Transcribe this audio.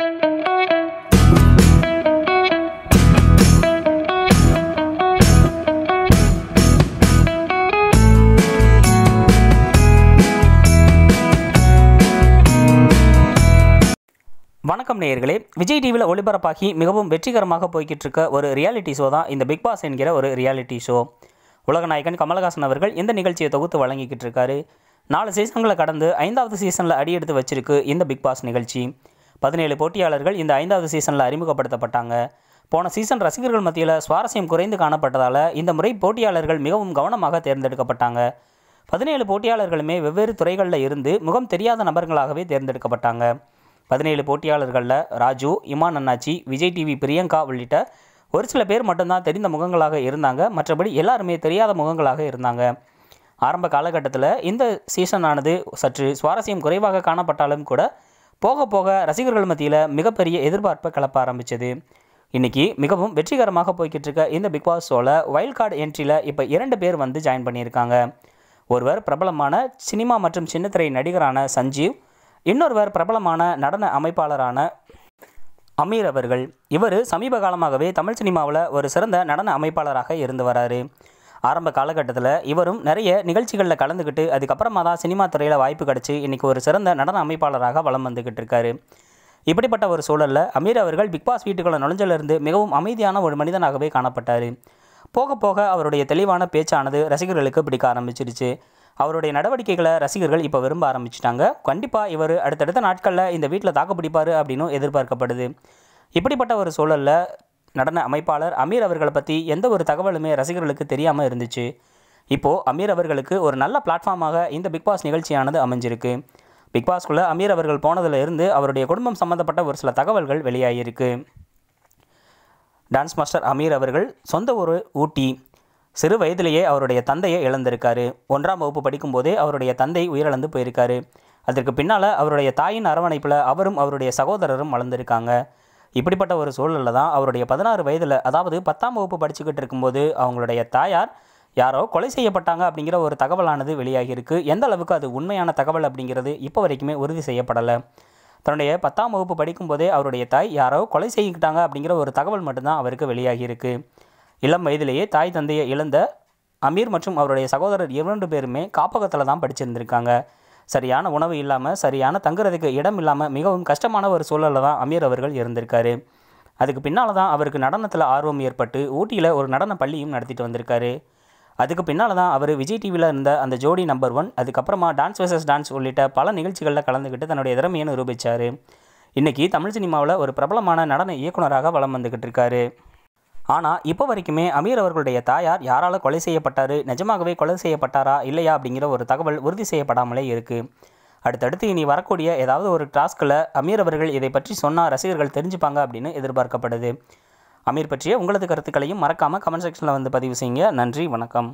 வணக்கம் நேயர்களே விஜய் டிவியில் ஒளிபரப்பாகி மிகவும் வெற்றிகரமாக போய்கிட்டு இருக்க ஒரு ரியாலிட்டி ஷோ தான் இந்த பிக் பாஸ் என்கிற ஒரு ரியாலிட்டி ஷோ உலகநாயகன் கமலஹாசன் அவர்கள் இந்த நிகழ்ச்சியை தொகுத்து வழங்கிக்கிட்டு இருக்காரு நாலு சீசன்களை கடந்து ஐந்தாவது சீசனில் அடியெடுத்து வச்சிருக்கு இந்த பிக் பாஸ் நிகழ்ச்சி பதினேழு போட்டியாளர்கள் இந்த ஐந்தாவது சீசனில் அறிமுகப்படுத்தப்பட்டாங்க போன சீசன் ரசிகர்கள் மத்தியில் சுவாரஸ்யம் குறைந்து காணப்பட்டதால் இந்த முறை போட்டியாளர்கள் மிகவும் கவனமாக தேர்ந்தெடுக்கப்பட்டாங்க பதினேழு போட்டியாளர்களுமே வெவ்வேறு துறைகளில் இருந்து முகம் தெரியாத நபர்களாகவே தேர்ந்தெடுக்கப்பட்டாங்க பதினேழு போட்டியாளர்களில் ராஜு இமான் அண்ணாச்சி விஜய் டிவி பிரியங்கா உள்ளிட்ட ஒரு சில பேர் மட்டும்தான் தெரிந்த முகங்களாக இருந்தாங்க மற்றபடி எல்லாருமே தெரியாத முகங்களாக இருந்தாங்க ஆரம்ப காலகட்டத்தில் இந்த சீசனானது சற்று சுவாரஸ்யம் குறைவாக காணப்பட்டாலும் கூட போக போக ரசிகர்கள் மத்தியில் மிகப்பெரிய எதிர்பார்ப்பை கிளப்ப ஆரம்பித்தது இன்றைக்கி மிகவும் வெற்றிகரமாக போய்கிட்டு இருக்க இந்த பிக் பாஸ் ஷோவில் வைல்ட் கார்டு என்ட்ரியில் இப்போ இரண்டு பேர் வந்து ஜாயின் பண்ணியிருக்காங்க ஒருவர் பிரபலமான சினிமா மற்றும் சின்னத்திரை நடிகரான சஞ்சீவ் இன்னொருவர் பிரபலமான நடன அமைப்பாளரான அமீர் அவர்கள் இவர் சமீப காலமாகவே தமிழ் சினிமாவில் ஒரு சிறந்த நடன அமைப்பாளராக இருந்து வராரு ஆரம்ப காலகட்டத்தில் இவரும் நிறைய நிகழ்ச்சிகளில் கலந்துக்கிட்டு அதுக்கப்புறமா தான் சினிமா துறையில் வாய்ப்பு கிடச்சி இன்றைக்கி ஒரு சிறந்த நடன அமைப்பாளராக வலம் வந்துக்கிட்டு இருக்காரு இப்படிப்பட்ட ஒரு சூழலில் அமீர் அவர்கள் பிக்பாஸ் வீட்டுக்குள்ள நுழைஞ்சிலிருந்து மிகவும் அமைதியான ஒரு மனிதனாகவே காணப்பட்டார் போக போக அவருடைய தெளிவான பேச்சானது ரசிகர்களுக்கு பிடிக்க ஆரம்பிச்சிருச்சு அவருடைய நடவடிக்கைகளை ரசிகர்கள் இப்போ விரும்ப ஆரம்பிச்சிட்டாங்க கண்டிப்பாக இவர் அடுத்தடுத்த நாட்களில் இந்த வீட்டில் பிடிப்பார் அப்படின்னு எதிர்பார்க்கப்படுது இப்படிப்பட்ட ஒரு சூழலில் நடன அமைப்பாளர் அமீர் அவர்களை பற்றி எந்த ஒரு தகவலுமே ரசிகர்களுக்கு தெரியாமல் இருந்துச்சு இப்போது அமீர் அவர்களுக்கு ஒரு நல்ல பிளாட்ஃபார்மாக இந்த பிக்பாஸ் நிகழ்ச்சியானது அமைஞ்சிருக்கு பிக்பாஸ்குள்ளே அமீர் அவர்கள் போனதில் இருந்து அவருடைய குடும்பம் சம்மந்தப்பட்ட ஒரு சில தகவல்கள் வெளியாகியிருக்கு டான்ஸ் மாஸ்டர் அமீர் அவர்கள் சொந்த ஒரு ஊட்டி சிறு வயதிலேயே அவருடைய தந்தையை இழந்திருக்காரு ஒன்றாம் வகுப்பு படிக்கும்போதே அவருடைய தந்தை உயிரிழந்து போயிருக்காரு அதற்கு பின்னால் அவருடைய தாயின் அரவணைப்பில் அவரும் அவருடைய சகோதரரும் வளர்ந்துருக்காங்க இப்படிப்பட்ட ஒரு சூழலில் தான் அவருடைய பதினாறு வயதில் அதாவது பத்தாம் வகுப்பு படிச்சுக்கிட்டு இருக்கும்போது அவங்களுடைய தாயார் யாரோ கொலை செய்யப்பட்டாங்க அப்படிங்கிற ஒரு தகவலானது வெளியாகியிருக்கு எந்த அளவுக்கு அது உண்மையான தகவல் அப்படிங்கிறது இப்போ வரைக்குமே உறுதி செய்யப்படலை தன்னுடைய பத்தாம் வகுப்பு படிக்கும்போதே அவருடைய தாய் யாரோ கொலை செய்யிக்கிட்டாங்க அப்படிங்கிற ஒரு தகவல் மட்டும்தான் அவருக்கு வெளியாகியிருக்கு இளம் வயதிலேயே தாய் தந்தையை இழந்த அமீர் மற்றும் அவருடைய சகோதரர் இரண்டு பேருமே காப்பகத்தில் தான் படிச்சிருந்திருக்காங்க சரியான உணவு இல்லாமல் சரியான தங்குறதுக்கு இடம் இல்லாமல் மிகவும் கஷ்டமான ஒரு சூழலில் தான் அமீர் அவர்கள் இருந்திருக்காரு அதுக்கு பின்னால் தான் அவருக்கு நடனத்தில் ஆர்வம் ஏற்பட்டு ஊட்டியில் ஒரு நடன பள்ளியும் நடத்திட்டு வந்திருக்காரு அதுக்கு பின்னால் தான் அவர் விஜய் டிவியில் இருந்த அந்த ஜோடி நம்பர் ஒன் அதுக்கப்புறமா டான்ஸ் வெர்சஸ் டான்ஸ் உள்ளிட்ட பல நிகழ்ச்சிகளில் கலந்துக்கிட்டு தன்னுடைய திறமையை நிரூபித்தார் இன்றைக்கி தமிழ் சினிமாவில் ஒரு பிரபலமான நடன இயக்குனராக வளம் வந்துக்கிட்டு இருக்காரு ஆனால் இப்போ வரைக்குமே அமீர் அவர்களுடைய தாயார் யாரால் கொலை செய்யப்பட்டார் நிஜமாகவே கொலை செய்யப்பட்டாரா இல்லையா அப்படிங்கிற ஒரு தகவல் உறுதி செய்யப்படாமலே இருக்குது அடுத்தடுத்து இனி வரக்கூடிய ஏதாவது ஒரு டாஸ்கில் அமீர் அவர்கள் இதை பற்றி சொன்னால் ரசிகர்கள் தெரிஞ்சுப்பாங்க அப்படின்னு எதிர்பார்க்கப்படுது அமீர் பற்றிய உங்களது கருத்துக்களையும் மறக்காமல் கமெண்ட் செக்ஷனில் வந்து பதிவு செய்யுங்க நன்றி வணக்கம்